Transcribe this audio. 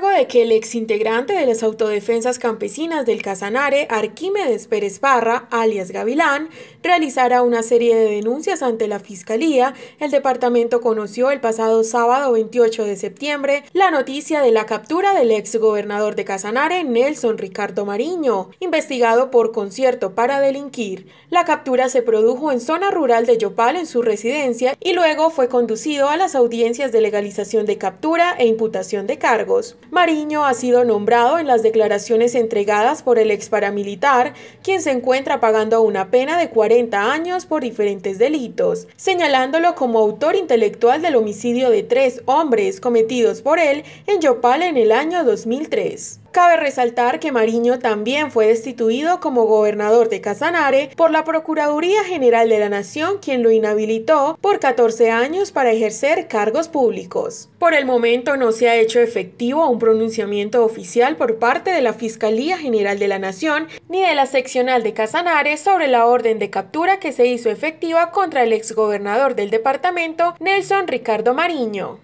luego de que el exintegrante de las autodefensas campesinas del Casanare, Arquímedes Pérez Parra, alias Gavilán, realizara una serie de denuncias ante la Fiscalía, el departamento conoció el pasado sábado 28 de septiembre la noticia de la captura del exgobernador de Casanare, Nelson Ricardo Mariño, investigado por concierto para delinquir. La captura se produjo en zona rural de Yopal en su residencia y luego fue conducido a las audiencias de legalización de captura e imputación de cargos. Mariño ha sido nombrado en las declaraciones entregadas por el ex paramilitar, quien se encuentra pagando una pena de 40 años por diferentes delitos, señalándolo como autor intelectual del homicidio de tres hombres cometidos por él en Yopal en el año 2003. Cabe resaltar que Mariño también fue destituido como gobernador de Casanare por la Procuraduría General de la Nación, quien lo inhabilitó por 14 años para ejercer cargos públicos. Por el momento no se ha hecho efectivo un pronunciamiento oficial por parte de la Fiscalía General de la Nación ni de la seccional de Casanares sobre la orden de captura que se hizo efectiva contra el exgobernador del departamento, Nelson Ricardo Mariño.